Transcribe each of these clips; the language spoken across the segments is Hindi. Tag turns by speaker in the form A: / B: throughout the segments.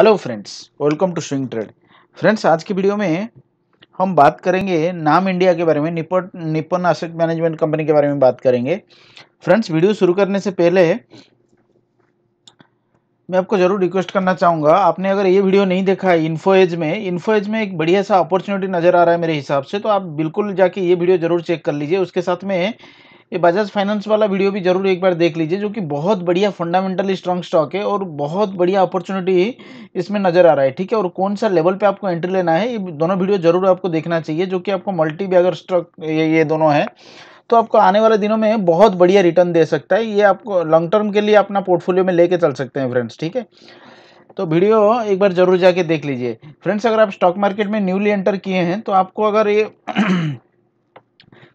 A: hello friends welcome to swing trade friends आज की वीडियो में हम बात करेंगे नाम इंडिया के बारे में निपट निपन एसेट मैनेजमेंट कंपनी के बारे में बात करेंगे फ्रेंड्स वीडियो शुरू करने से पहले मैं आपको ज़रूर रिक्वेस्ट करना चाहूँगा आपने अगर ये वीडियो नहीं देखा है इन्फो एज में इन्फो एज में एक बढ़िया सा अपॉर्चुनिटी नज़र आ रहा है मेरे हिसाब से तो आप बिल्कुल जाके ये वीडियो ज़रूर चेक कर लीजिए उसके साथ में ये बजाज फाइनेंस वाला वीडियो भी जरूर एक बार देख लीजिए जो कि बहुत बढ़िया फंडामेंटली स्ट्रॉन्ग स्टॉक है और बहुत बढ़िया अपॉर्चुनिटी इसमें नजर आ रहा है ठीक है और कौन सा लेवल पे आपको एंट्री लेना है ये दोनों वीडियो जरूर आपको देखना चाहिए जो कि आपको मल्टी बैगर स्टॉक ये ये दोनों है तो आपको आने वाले दिनों में बहुत बढ़िया रिटर्न दे सकता है ये आपको लॉन्ग टर्म के लिए अपना पोर्टफोलियो में लेके चल सकते हैं फ्रेंड्स ठीक है तो वीडियो एक बार जरूर जाके देख लीजिए फ्रेंड्स अगर आप स्टॉक मार्केट में न्यूली एंटर किए हैं तो आपको अगर ये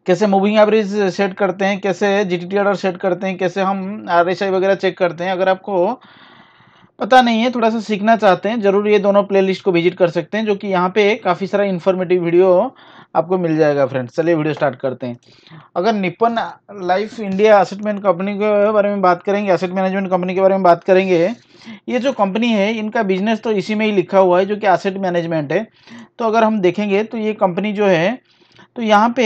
A: कैसे मूविंग एवरेज सेट करते हैं कैसे जी टी ऑर्डर सेट करते हैं कैसे हम आर एस आई वगैरह चेक करते हैं अगर आपको पता नहीं है थोड़ा सा सीखना चाहते हैं ज़रूर ये दोनों प्लेलिस्ट को विजिट कर सकते हैं जो कि यहाँ पे काफ़ी सारा इन्फॉर्मेटिव वीडियो आपको मिल जाएगा फ्रेंड्स चलिए वीडियो स्टार्ट करते हैं अगर Nippon Life India asset man company के बारे में बात करेंगे एसेट मैनेजमेंट कंपनी के बारे में बात करेंगे ये जो कंपनी है इनका बिजनेस तो इसी में ही लिखा हुआ है जो कि एसेट मैनेजमेंट है तो अगर हम देखेंगे तो ये कंपनी जो है तो यहाँ पे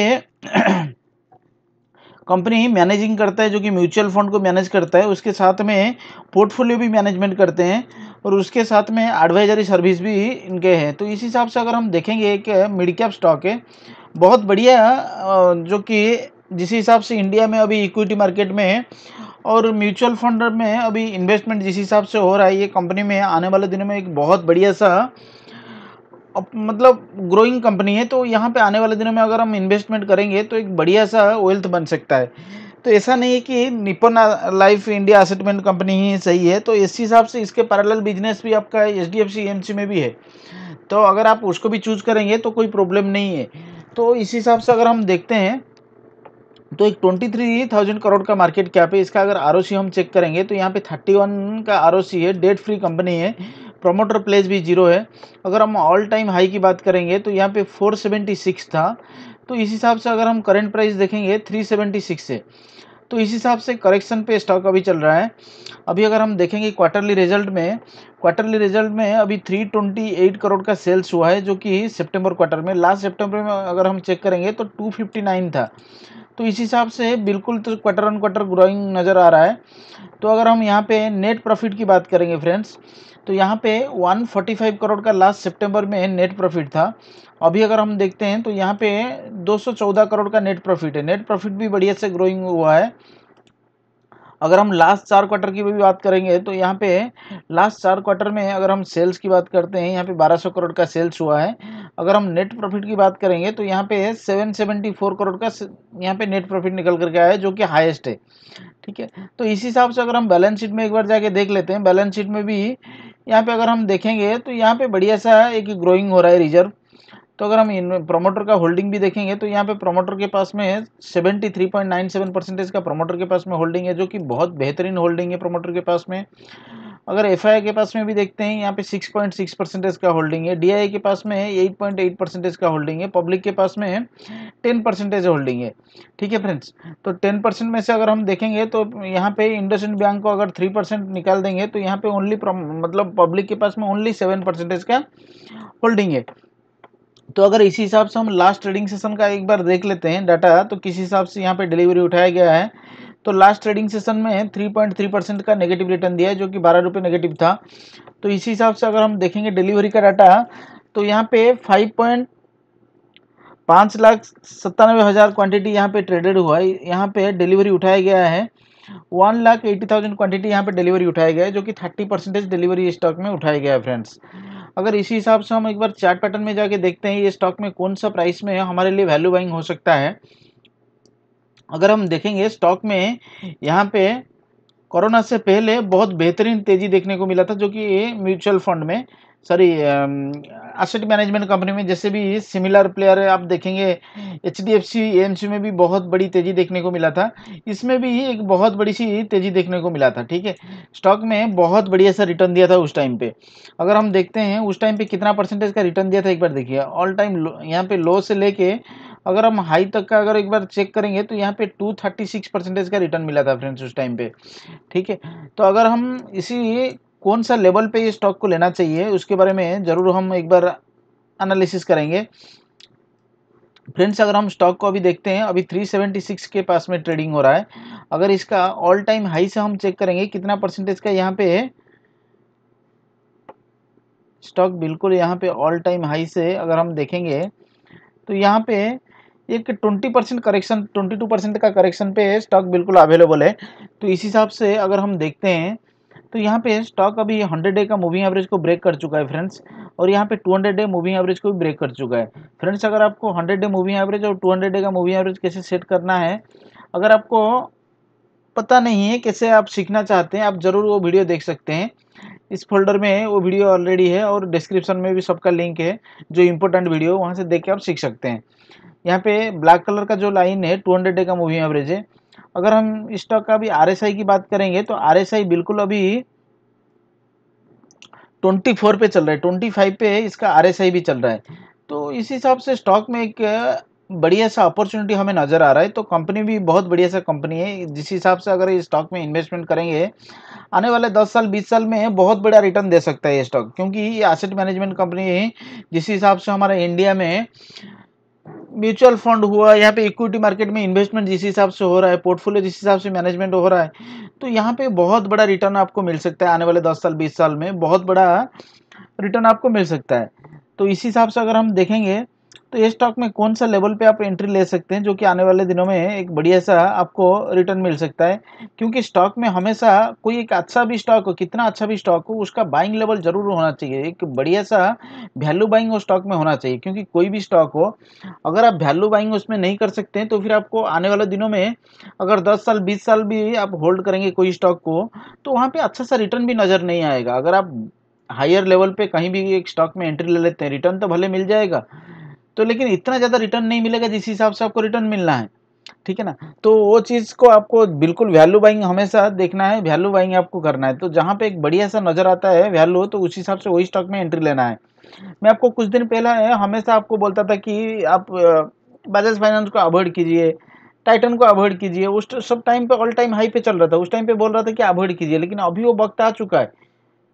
A: कंपनी मैनेजिंग करता है जो कि म्यूचुअल फंड को मैनेज करता है उसके साथ में पोर्टफोलियो भी मैनेजमेंट करते हैं और उसके साथ में एडवाइजरी सर्विस भी इनके हैं तो इस हिसाब से अगर हम देखेंगे एक मिड कैप स्टॉक है बहुत बढ़िया जो कि जिस हिसाब से इंडिया में अभी इक्विटी मार्केट में और म्यूचुअल फंड में अभी इन्वेस्टमेंट जिस हिसाब से हो रहा है ये कंपनी में आने वाले दिनों में एक बहुत बढ़िया सा मतलब ग्रोइंग कंपनी है तो यहाँ पे आने वाले दिनों में अगर हम इन्वेस्टमेंट करेंगे तो एक बढ़िया सा वेल्थ बन सकता है तो ऐसा नहीं है कि निपन लाइफ इंडिया असेटमेंट कंपनी ही सही है तो इस हिसाब से इसके पैरेलल बिजनेस भी आपका H D F C M C में भी है तो अगर आप उसको भी चूज करेंगे तो कोई प्रॉब्लम नहीं है तो इस हिसाब से अगर हम देखते हैं तो एक ट्वेंटी थ्री थाउजेंड करोड़ का मार्केट कैप है इसका अगर आर हम चेक करेंगे तो यहाँ पे थर्टी वन का आर है डेट फ्री कंपनी है प्रमोटर प्लेस भी जीरो है अगर हम ऑल टाइम हाई की बात करेंगे तो यहाँ पे 476 था तो इस हिसाब से अगर हम करेंट प्राइस देखेंगे 376 है तो इस हिसाब से करेक्शन पे स्टॉक अभी चल रहा है अभी अगर हम देखेंगे क्वार्टरली रिजल्ट में क्वार्टरली रिजल्ट में अभी 328 करोड़ का सेल्स हुआ है जो कि सितंबर क्वार्टर में लास्ट सितंबर में अगर हम चेक करेंगे तो 259 था तो इस हिसाब से बिल्कुल तो क्वार्टर ऑन क्वार्टर ग्रोइंग नज़र आ रहा है तो अगर हम यहाँ पे नेट प्रॉफिट की बात करेंगे फ्रेंड्स तो यहाँ पे 145 करोड़ का लास्ट सितंबर में नेट प्रॉफिट था अभी अगर हम देखते हैं तो यहाँ पे 214 करोड़ का नेट प्रॉफिट है नेट प्रॉफिट भी बढ़िया से ग्रोइंग हुआ है अगर हम लास्ट चार क्वार्टर की भी बात करेंगे तो यहाँ पे लास्ट चार क्वार्टर में अगर हम सेल्स की बात करते हैं यहाँ पे 1200 करोड़ का सेल्स हुआ है अगर हम नेट प्रॉफिट की बात करेंगे तो यहाँ पे है सेवन सेवेंटी फोर करोड़ का यहाँ पे नेट प्रॉफिट निकल करके आया है जो कि हाईएस्ट है ठीक है तो इस हिसाब से अगर हम बैलेंस शीट में एक बार जाके देख लेते हैं बैलेंस शीट में भी यहाँ पे अगर हम देखेंगे तो यहाँ पे बढ़िया सा एक ग्रोइंग हो रहा है रिजर्व तो अगर हम प्रोमोटर का होल्डिंग भी देखेंगे तो यहाँ पे प्रोमोटर के पास में seventy three point nine seven percentage का प्रोमोटर के पास में होल्डिंग है जो कि बहुत बेहतरीन होल्डिंग है प्रोमोटर के पास में अगर एफ के पास में भी देखते हैं यहाँ पे 6.6 परसेंटेज का होल्डिंग है डी के पास में है 8.8 परसेंटेज का होल्डिंग है पब्लिक के पास में है 10 परसेंटेज होल्डिंग है ठीक है फ्रेंड्स तो 10 परसेंट में से अगर हम देखेंगे तो यहाँ पे इंडसइंड बैंक को अगर 3 परसेंट निकाल देंगे तो यहाँ पे ओनली मतलब पब्लिक के पास में ओनली सेवन परसेंटेज का होल्डिंग है तो अगर इसी हिसाब से हम लास्ट ट्रेडिंग सेशन का एक बार देख लेते हैं डाटा तो किस हिसाब से यहाँ पे डिलीवरी उठाया गया है तो लास्ट ट्रेडिंग सेशन में 3.3 परसेंट का नेगेटिव रिटर्न दिया है जो कि बारह रुपये नेगेटिव था तो इसी हिसाब से अगर हम देखेंगे डिलीवरी का डाटा तो यहाँ पे फाइव पॉइंट पाँच लाख सत्तानवे हज़ार क्वान्टिटी यहाँ पे ट्रेडेड हुआ है यहाँ पे डिलीवरी उठाया गया है one lakh eighty thousand quantity यहाँ पे डिलीवरी उठाया गया है जो कि थर्टी परसेंटेज डिलीवरी स्टॉक में उठाया गया है फ्रेंड्स अगर इसी हिसाब से हम एक बार चार्ट पैटर्न में जाके देखते हैं ये स्टॉक में कौन सा प्राइस में हमारे लिए वैल्यू बाइंग हो सकता है अगर हम देखेंगे स्टॉक में यहाँ पे कोरोना से पहले बहुत बेहतरीन तेजी देखने को मिला था जो कि म्यूचुअल फंड में सॉरी असेट मैनेजमेंट कंपनी में जैसे भी सिमिलर प्लेयर आप देखेंगे H D F C M C में भी बहुत बड़ी तेज़ी देखने को मिला था इसमें भी एक बहुत बड़ी सी तेज़ी देखने को मिला था ठीक है स्टॉक में बहुत बढ़िया सा रिटर्न दिया था उस टाइम पे अगर हम देखते हैं उस टाइम पे कितना परसेंटेज का रिटर्न दिया था एक बार देखिए ऑल टाइम यहाँ पे लो से लेके अगर हम हाई तक का अगर एक बार चेक करेंगे तो यहाँ पे 236 परसेंटेज का रिटर्न मिला था फ्रेंड्स उस टाइम पे ठीक है तो अगर हम इसी कौन सा लेवल पे ये स्टॉक को लेना चाहिए उसके बारे में ज़रूर हम एक बार एनालिसिस करेंगे फ्रेंड्स अगर हम स्टॉक को अभी देखते हैं अभी 376 के पास में ट्रेडिंग हो रहा है अगर इसका ऑल टाइम हाई से हम चेक करेंगे कितना परसेंटेज का यहाँ पे है स्टॉक बिल्कुल यहाँ पे ऑल टाइम हाई से अगर हम देखेंगे तो यहाँ पे एक twenty percent correction twenty two percent का करेक्शन पे स्टॉक बिल्कुल अवेलेबल है तो इस हिसाब से अगर हम देखते हैं तो यहाँ पे स्टॉक अभी हंड्रेड डे का मूविंग एवरेज को ब्रेक कर चुका है फ्रेंड्स और यहाँ पे two hundred day moving average को भी ब्रेक कर चुका है फ्रेंड्स अगर आपको हंड्रेड डे मूविंग एवरेज और टू हंड्रेड डे का मूविंग एवरेज कैसे सेट करना है अगर आपको पता नहीं है कैसे आप सीखना चाहते हैं आप ज़रूर वो वीडियो देख सकते हैं इस फोल्डर में वो वीडियो ऑलरेडी है और डिस्क्रिप्शन में भी सबका लिंक है जो इम्पोर्टेंट वीडियो वहाँ से देख के आप सीख सकते हैं यहाँ पे ब्लैक कलर का जो लाइन है टू हंड्रेड डे का मूविंग एवरेज है अगर हम स्टॉक का भी आर की बात करेंगे तो आर बिल्कुल अभी ट्वेंटी फोर पे चल रहा है ट्वेंटी फाइव पे इसका आर भी चल रहा है तो इस हिसाब से स्टॉक में एक बढ़िया सा अपॉर्चुनिटी हमें नज़र आ रहा है तो कंपनी भी बहुत बढ़िया सा कंपनी है जिस हिसाब से अगर इस स्टॉक में इन्वेस्टमेंट करेंगे आने वाले 10 साल 20 साल में बहुत बड़ा रिटर्न दे सकता है ये स्टॉक क्योंकि ये एसेट मैनेजमेंट कंपनी है जिस हिसाब से हमारे इंडिया में म्यूचुअल फंड हुआ यहाँ पे इक्विटी मार्केट में इन्वेस्टमेंट जिस हिसाब से हो रहा है पोर्टफोलियो जिस हिसाब से मैनेजमेंट हो रहा है तो यहाँ पे बहुत बड़ा रिटर्न आपको मिल सकता है आने वाले दस साल बीस साल में बहुत बड़ा रिटर्न आपको मिल सकता है तो इस हिसाब से अगर हम देखेंगे तो ये स्टॉक में कौन सा लेवल पे आप एंट्री ले सकते हैं जो कि आने वाले दिनों में एक बढ़िया सा आपको रिटर्न मिल सकता है क्योंकि स्टॉक में हमेशा कोई एक अच्छा भी स्टॉक हो कितना अच्छा भी स्टॉक हो उसका बाइंग लेवल जरूर होना चाहिए एक बढ़िया सा वैल्यू बाइंग उस स्टॉक में होना चाहिए क्योंकि कोई भी स्टॉक हो अगर आप वैल्यू बाइंग उसमें नहीं कर सकते हैं तो फिर आपको आने वाले दिनों में अगर दस साल बीस साल भी आप होल्ड करेंगे कोई स्टॉक को तो वहाँ पर अच्छा सा रिटर्न भी नज़र नहीं आएगा अगर आप हायर लेवल पर कहीं भी एक स्टॉक में एंट्री ले लेते हैं रिटर्न तो भले मिल जाएगा तो लेकिन इतना ज़्यादा रिटर्न नहीं मिलेगा जिस हिसाब से आपको रिटर्न मिलना है ठीक है ना तो वो चीज़ को आपको बिल्कुल वैल्यू बाइंग हमेशा देखना है वैल्यू बाइंग आपको करना है तो जहाँ पे एक बढ़िया सा नज़र आता है वैल्यू तो उस हिसाब से वही स्टॉक में एंट्री लेना है मैं आपको कुछ दिन पहला हमेशा आपको बोलता था कि आप बजाज फाइनेंस को अवॉइड कीजिए टाइटन को अवॉइड कीजिए उस सब टाइम पे ऑल टाइम हाई पे चल रहा था उस टाइम पे बोल रहा था कि अवॉइड कीजिए लेकिन अभी वो वक्त आ चुका है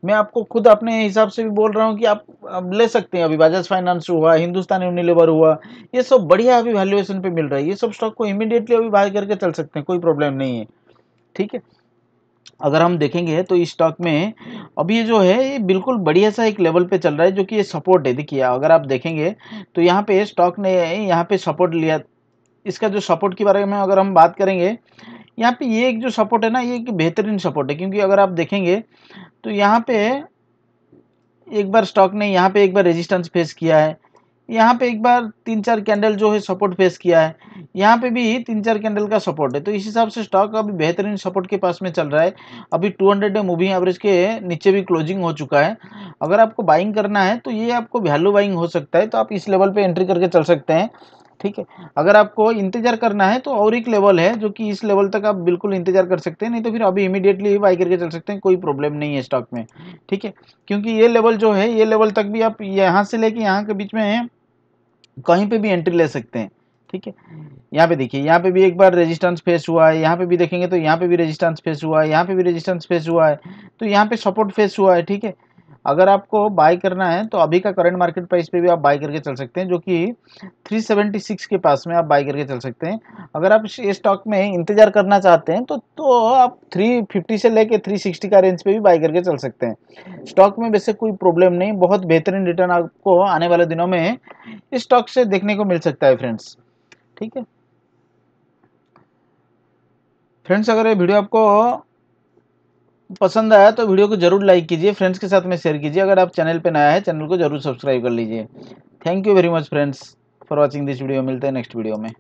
A: मैं आपको खुद अपने हिसाब से भी बोल रहा हूँ कि आप, ले सकते हैं अभी बजाज फाइनेंस हुआ हिंदुस्तान यूनिलीवर हुआ ये सब बढ़िया अभी वैल्यूएशन पे मिल रहा है ये सब स्टॉक को इमिडिएटली अभी बाय करके चल सकते हैं कोई प्रॉब्लम नहीं है ठीक है अगर हम देखेंगे तो इस स्टॉक में अभी ये जो है ये बिल्कुल बढ़िया सा एक लेवल पे चल रहा है जो कि ये सपोर्ट है देखिए अगर आप देखेंगे तो यहाँ पे स्टॉक ने यहाँ पे सपोर्ट लिया इसका जो सपोर्ट के बारे में अगर हम बात करेंगे यहाँ पे ये एक जो सपोर्ट है ना ये एक बेहतरीन सपोर्ट है क्योंकि अगर आप देखेंगे तो यहाँ पे एक बार स्टॉक ने यहाँ पे एक बार रेजिस्टेंस फेस किया है यहाँ पे एक बार तीन चार कैंडल जो है सपोर्ट फेस किया है यहाँ पे भी तीन चार कैंडल का सपोर्ट है तो इस हिसाब से स्टॉक अभी बेहतरीन सपोर्ट के पास में चल रहा है अभी 200 हंड्रेड मूविंग एवरेज के नीचे भी क्लोजिंग हो चुका है अगर आपको बाइंग करना है तो ये आपको वैल्यू बाइंग हो सकता है तो आप इस लेवल पे एंट्री करके चल सकते हैं ठीक है अगर आपको इंतजार करना है तो और एक लेवल है जो कि इस लेवल तक आप बिल्कुल इंतजार कर सकते हैं नहीं तो फिर अभी इमीडिएटली ही बाई करके चल सकते हैं कोई प्रॉब्लम नहीं है स्टॉक में ठीक है क्योंकि ये लेवल जो है ये लेवल तक भी आप यहाँ से लेके यहाँ के बीच में कहीं पर भी एंट्री ले सकते हैं ठीक है यहाँ पे देखिए यहाँ पे भी एक बार रेजिस्टेंस फेस हुआ है यहाँ पे भी देखेंगे तो यहाँ पे भी रेजिस्टेंस फेस हुआ है यहाँ पे भी रेजिस्टेंस फेस हुआ है तो यहाँ पे सपोर्ट फेस हुआ है ठीक है अगर आपको बाय करना है तो अभी का करंट मार्केट प्राइस पे भी आप बाय करके चल सकते हैं जो कि 376 के पास में आप बाय करके चल सकते हैं अगर आप ये स्टॉक में इंतजार करना चाहते हैं तो तो आप 350 से लेके 360 का रेंज पे भी बाय करके चल सकते हैं स्टॉक में वैसे कोई प्रॉब्लम नहीं बहुत बेहतरीन रिटर्न आपको आने वाले दिनों में इस स्टॉक से देखने को मिल सकता है फ्रेंड्स ठीक है फ्रेंड्स अगर ये वीडियो आपको पसंद आया तो वीडियो को जरूर लाइक कीजिए फ्रेंड्स के साथ में शेयर कीजिए अगर आप चैनल पर नया है चैनल को जरूर सब्सक्राइब कर लीजिए thank you very much friends for watching this video मिलते हैं नेक्स्ट वीडियो में